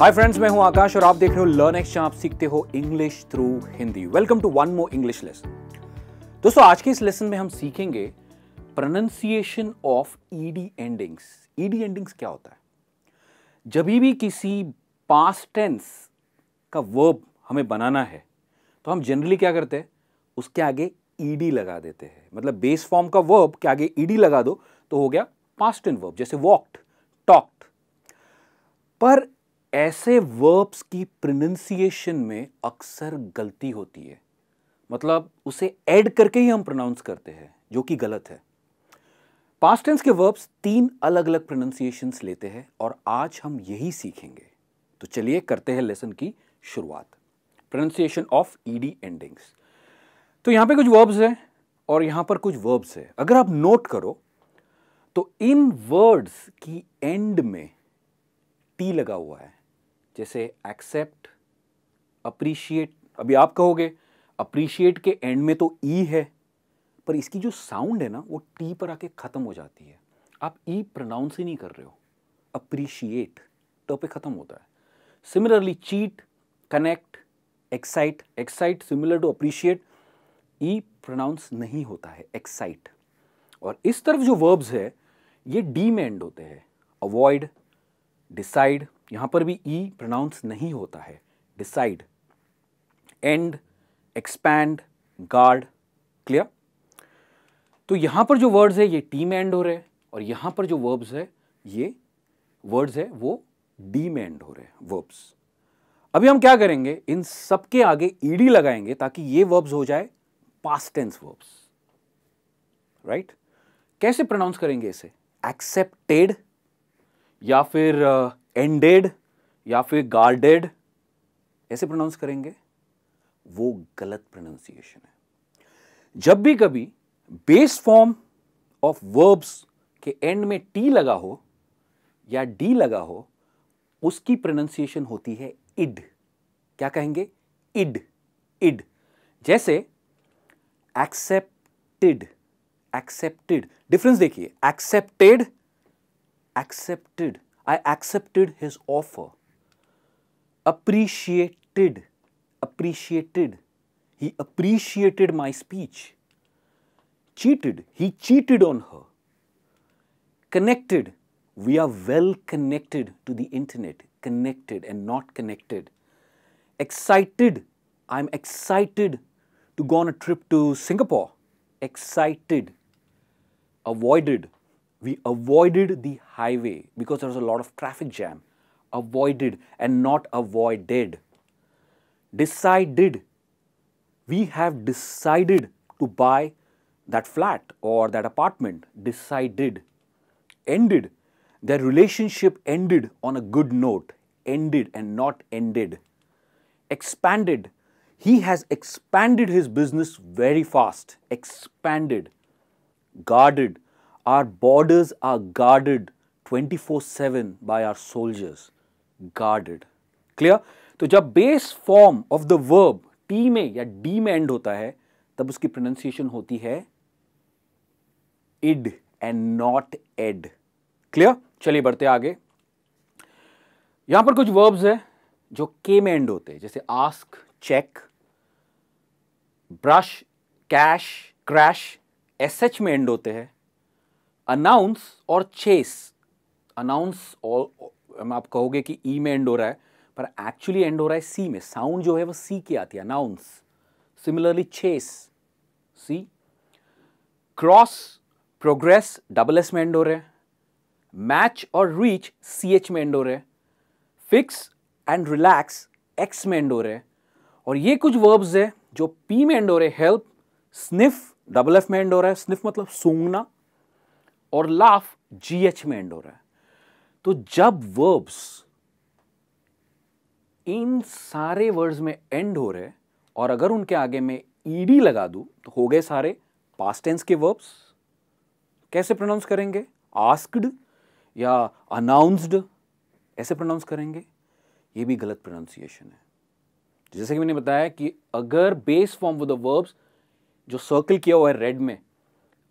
Hi friends मैं हूं आकाश और आप देख रहे हो लर्न एक्स आप सीखते हो English through Hindi welcome to one more English lesson दोस्तों आज के इस लेसन में हम सीखेंगे pronunciation of ED endings ED endings क्या होता है जब भी किसी पास्ट टेंस का वर्ब हमें बनाना है तो हम जनरली क्या करते हैं उसके आगे ईडी e लगा देते हैं मतलब बेस फॉर्म का वर्ब के आगे ईडी e लगा दो तो हो गया पास्ट टेंस वर्ब जैसे वॉक्ड टॉक्ड पर ऐसे वर्ब्स की प्रोनंसिएशन में अक्सर गलती होती है मतलब उसे ऐड करके ही हम प्रोनाउंस करते हैं जो कि गलत है पास्ट टेंस के वर्ब्स तीन अलग अलग प्रोनाउंसिएशंस लेते हैं और आज हम यही सीखेंगे तो चलिए करते हैं लेसन की शुरुआत प्रोनंसिएशन ऑफ ईडी एंडिंग्स तो यहां पे कुछ वर्ब्स हैं और यहां पर कुछ वर्ब्स है अगर आप नोट करो तो इन वर्ड्स की एंड में टी लगा हुआ है जैसे एक्सेप्ट अप्रीशिएट अभी आप कहोगे अप्रीशिएट के एंड में तो ई e है पर इसकी जो साउंड है ना वो टी पर आके ख़त्म हो जाती है आप ई e प्रोनाउंस ही नहीं कर रहे हो अप्रीशिएट तो पे ख़त्म होता है similarly cheat connect excite excite similar to appreciate E pronounce नहीं होता है एक्साइट और इस तरफ जो वर्ब्स है ये डी में एंड होते हैं अवॉइड डिसाइड यहां पर भी ई e प्रोनाउंस नहीं होता है decide and expand guard clear तो यहां पर जो वर्ड्स है ये टी में एंड हो रहे हैं और यहां पर जो वर्ब्स है ये वर्ड्स है वो डी में एंड हो रहे हैं वर्ब्स अभी हम क्या करेंगे इन सबके आगे ईडी लगाएंगे ताकि ये वर्ब्स हो जाए पास्ट टेंस वर्ब्स राइट कैसे प्रोनाउंस करेंगे इसे एक्सेप्टेड या फिर uh, एंडेड या फिर गार्डेड ऐसे प्रोनाउंस करेंगे वो गलत प्रोनाउंसिएशन है जब भी कभी बेस फॉर्म ऑफ वर्ब्स के एंड में टी लगा हो या डी लगा हो उसकी प्रोनाउंसिएशन होती है इड क्या कहेंगे इड इड जैसे एक्सेप्टेड एक्सेप्टेड डिफरेंस देखिए accepted accepted I accepted his offer, appreciated, appreciated. He appreciated my speech, cheated, he cheated on her, connected. We are well connected to the internet, connected and not connected. Excited, I'm excited to go on a trip to Singapore. Excited, avoided, we avoided the highway because there was a lot of traffic jam. Avoided and not avoided. Decided. We have decided to buy that flat or that apartment. Decided. Ended. Their relationship ended on a good note. Ended and not ended. Expanded. He has expanded his business very fast. Expanded. Guarded Our borders are guarded 24 7 by our soldiers. Guarded. Clear तो जब base form of the verb T में या D में end होता है तब उसकी pronunciation होती है id and not ed clear चलिए बढ़ते आगे यहां पर कुछ वर्ब्स है जो के में एंड होते हैं जैसे ask check brush cash crash S H में एंड होते हैं अनाउंस और चेस अनाउंस और आप कहोगे कि ई e में एंड हो रहा है पर एक्चुअली एंड हो रहा है सी में साउंड जो है वो सी की आती है announce similarly chase C cross progress double S में एंड हो रहे मैच और रीच सी एच में एंड हो रहे फिक्स एंड रिलैक्स एक्स में एंड हो रहे और ये कुछ वर्ब्स है जो पी में एंड हो रहे हेल्प स्निफ डबल एफ में एंड हो रहा है स्निफ मतलब सूंघना और लाफ जीएच में एंड हो रहा है तो जब वर्ब्स इन सारे वर्ड्स में एंड हो रहे हैं और अगर उनके आगे में ईडी लगा दू तो हो गए सारे पास्ट टेंस के वर्ब्स कैसे प्रोनाउंस करेंगे आस्क्ड या अनाउंस्ड ऐसे प्रोनाउंस करेंगे ये भी गलत प्रोनाउंसिएशन है जैसे कि मैंने बताया कि अगर base form with the verbs जो सर्कल किया हुआ है रेड में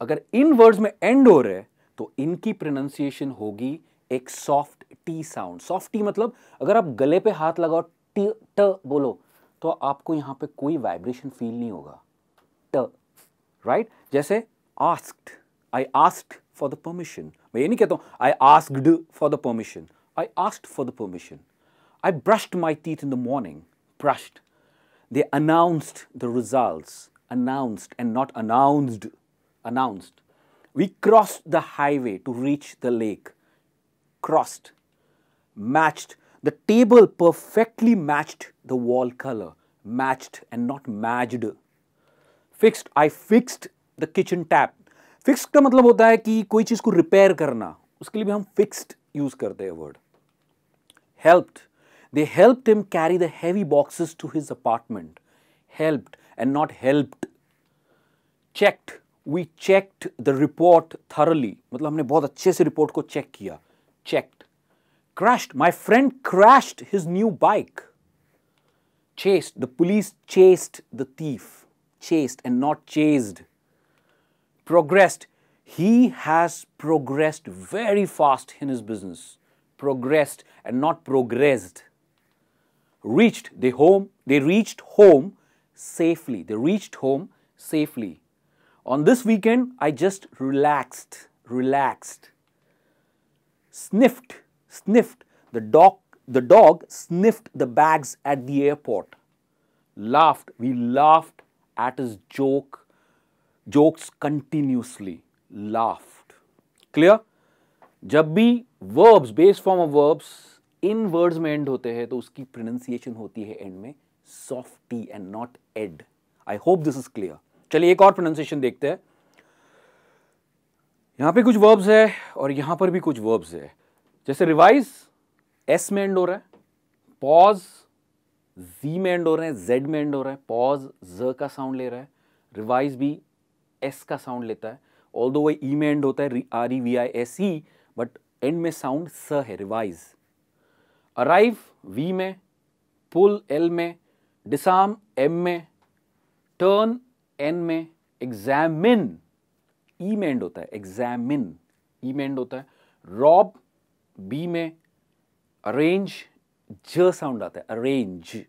अगर इन वर्ड्स में एंड हो रहे हैं तो इनकी प्रोनाउंसिएशन होगी एक soft T sound soft T मतलब अगर आप गले पे हाथ लगाओ टी ट बोलो तो आपको यहां पे कोई वाइब्रेशन फील नहीं होगा ट राइट जैसे asked I asked for the permission मैं ये नहीं कहता हूं I asked for the permission I asked for the permission I brushed my teeth in the morning brushed they announced the result announced and not announced announced. We crossed the highway to reach the lake. Crossed. Matched. The table perfectly matched the wall color. Matched and not matched. Fixed. I fixed the kitchen tap. Fixed ka matlab hota hai ki koi cheez ko repair karna. Uske liye bhi hum fixed use karte hai word. Helped. They helped him carry the heavy boxes to his apartment. Helped and not helped. Checked. We checked the report thoroughly. मतलब हमने बहुत अच्छे से report को check किया checked crashed my friend crashed his new bike chased. The police chased the thief, chased and not chased. Progressed. He has progressed very fast in his business. Progressed and not progressed. Reached the home, they reached home safely. They reached home safely. On this weekend, I just relaxed, relaxed, sniffed, sniffed. The dog, the dog sniffed the bags at the airport. Laughed, we laughed at his joke, jokes continuously. Laughed. Clear? जब भी verbs, base form of verbs, इन words में end होते हैं तो उसकी pronunciation होती है एंड में soft t end not ed I hope this is clear चलिए एक और प्रोनाउंसिएशन देखते हैं यहां पे कुछ वर्ब्स है और यहां पर भी कुछ वर्ब्स है जैसे रिवाइज एस में एंड हो रहा है पॉज जी में एंड हो रहे हैं जेड में एंड हो रहा है पॉज ज का साउंड ले रहा है रिवाइज भी एस का साउंड लेता है ऑल दो वो ई में एंड होता है R E V I S E but end में साउंड स है रिवाइज अराइव वी में पुल एल में डिसाम एम में टर्न एन में एग्जामिन ई e में एंड होता है एग्जामिन ई e में एंड होता है रॉब बी में अरेंज ज साउंड आता है अरेंज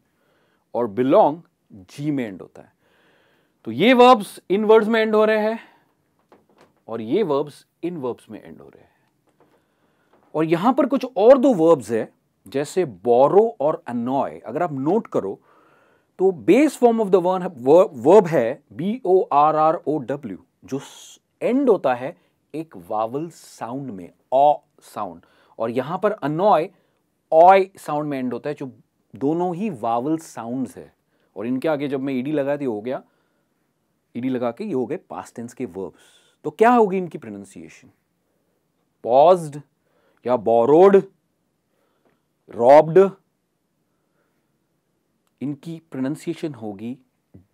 और बिलोंग जी में एंड होता है तो ये वर्ब्स इन वर्ड्स में एंड हो रहे हैं और ये वर्ब्स इन वर्ब्स में एंड हो रहे हैं और यहां पर कुछ और दो वर्ब्स है जैसे बोरो और अनॉय अगर आप नोट करो तो base form of the verb verb है B O R R O W जो एंड होता है एक वावल साउंड में ऑ साउंड और यहां पर अनॉय ऑय साउंड में एंड होता है जो दोनों ही वावल साउंड्स है और इनके आगे जब मैं ईडी लगा तो हो गया ईडी लगा के ये हो गए पास टेंस के वर्ब्स तो क्या होगी इनकी प्रोनाउंसिएशन पॉज्ड या बोरोड रॉब्ड इनकी प्रोनाउंसिएशन होगी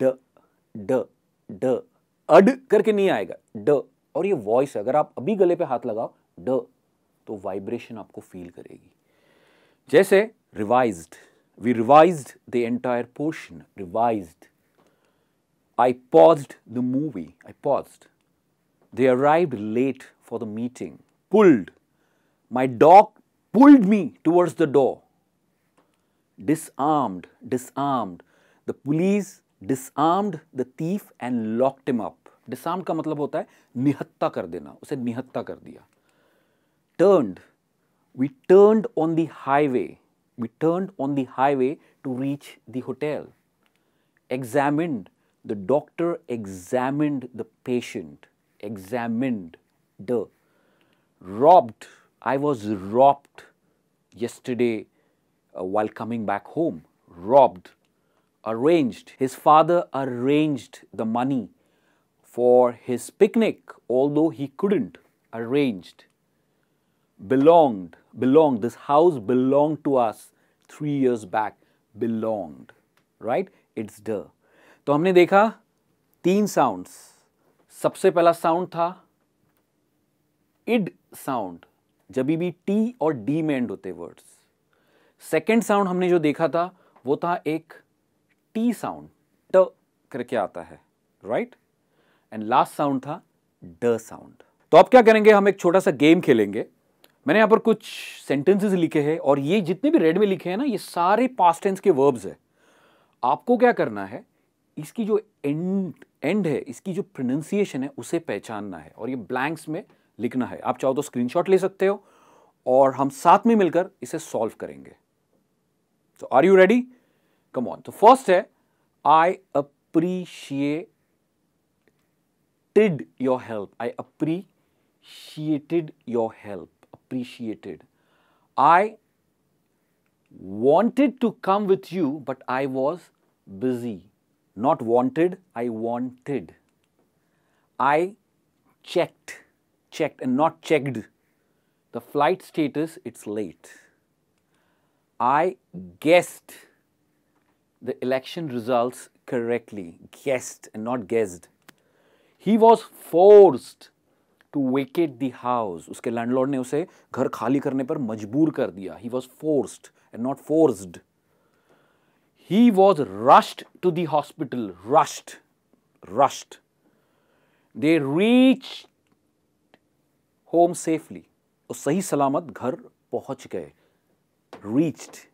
ड ड ड अड करके नहीं आएगा ड और ये वॉइस अगर आप अभी गले पे हाथ लगाओ ड तो वाइब्रेशन आपको फील करेगी जैसे revise we revise the entire portion revise I paused the movie I paused they arrive late for the meeting pulled my dog pulled me towards the door disarmed, disarmed. The police disarmed the thief and locked him up. Disarmed का मतलब होता है निहत्ता कर देना उसे निहत्ता कर दिया Turned, we turned on the highway. We turned on the highway to reach the hotel. Examined, the doctor examined the patient. Examined, the robbed. I was robbed yesterday uh, while coming back home, robbed, arranged. His father arranged the money for his picnic, although he couldn't. Arranged, belonged, belonged. This house belonged to us three years back. Belonged, right? It's the. तो हमने देखा तीन sounds सबसे पहला sound था end sound जब भी T और डी में एंड होते वर्ड्स सेकेंड साउंड हमने जो देखा था वो था एक टी साउंड ट करके आता है राइट एंड लास्ट साउंड था ड साउंड तो अब क्या करेंगे हम एक छोटा सा गेम खेलेंगे मैंने यहाँ पर कुछ सेंटेंसेस लिखे हैं और ये जितने भी रेड में लिखे हैं ना ये सारे पास्ट टेंस के वर्ब्स है आपको क्या करना है इसकी जो एंड एंड है इसकी जो प्रोनंसिएशन है उसे पहचानना है और ये ब्लैंक्स में लिखना है आप चाहो तो स्क्रीनशॉट ले सकते हो और हम साथ में मिलकर इसे सॉल्व करेंगे So, are you ready? Come on. So, first है I appreciated your help I appreciated your help. Appreciated. I wanted to come with you but i was busy not wanted i wanted i checked checked and not checked the flight status it's late I guessed the election results correctly, guessed and not guessed. He was forced to vacate the house. Uske landlord ne उसे ghar khali karne par majboor kar diya. He was forced and not forced. He was rushed to the hospital. Rushed, rushed. They reached home safely. और sahi salamat ghar पहुंच gaye. reached.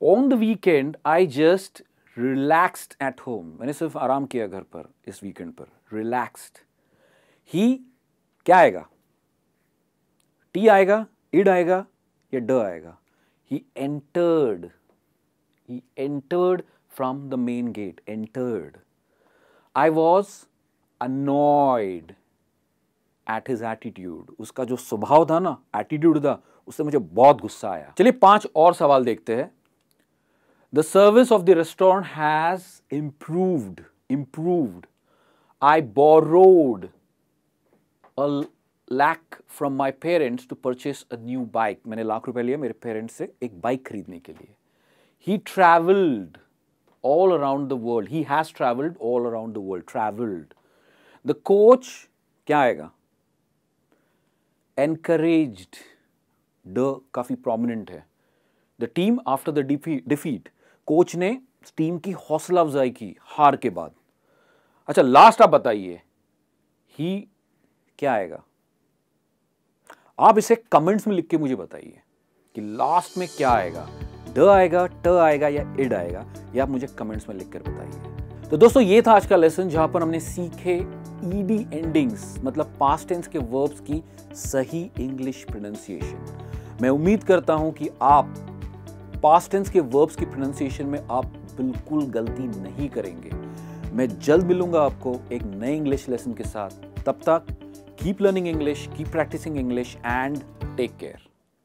On the weekend, I just relaxed at home. मैंने सिर्फ आराम किया घर पर इस weekend पर रिलैक्सड ही क्या आएगा टी आएगा इड आएगा या ड आएगा he entered he entered from the main gate entered I was annoyed at his attitude उसका जो स्वभाव था ना एटीट्यूड था उससे मुझे बहुत गुस्सा आया चलिए पांच और सवाल देखते हैं the service of the restaurant has improved improved I borrowed lakh from my parents to purchase a new bike मैंने लाख रुपए लिए मेरे पेरेंट्स से एक बाइक खरीदने के लिए he travelled all around the world he has travelled all around the world travelled the coach क्या आएगा? एनकरेज ड काफ़ी प्रोमिनेंट है the team after the defeat coach ने टीम की हौसला अफजाई की हार के बाद अच्छा लास्ट आप बताइए ही क्या आएगा आप इसे कमेंट्स में लिख के मुझे बताइए कि लास्ट में क्या आएगा ड आएगा ट आएगा या इड आएगा या आप मुझे कमेंट्स में लिखकर बताइए तो दोस्तों ये था आज का लेसन जहां पर हमने सीखे ईडी एंडिंग्स मतलब पास्ट टेंस के वर्ब्स की सही इंग्लिश प्रोनाउंसिएशन मैं उम्मीद करता हूं कि आप पास्ट टेंस के वर्ब्स की प्रोनाउंसिएशन में आप बिल्कुल गलती नहीं करेंगे मैं जल्द मिलूंगा आपको एक नए इंग्लिश लेसन के साथ तब तक keep learning English keep practising English and take care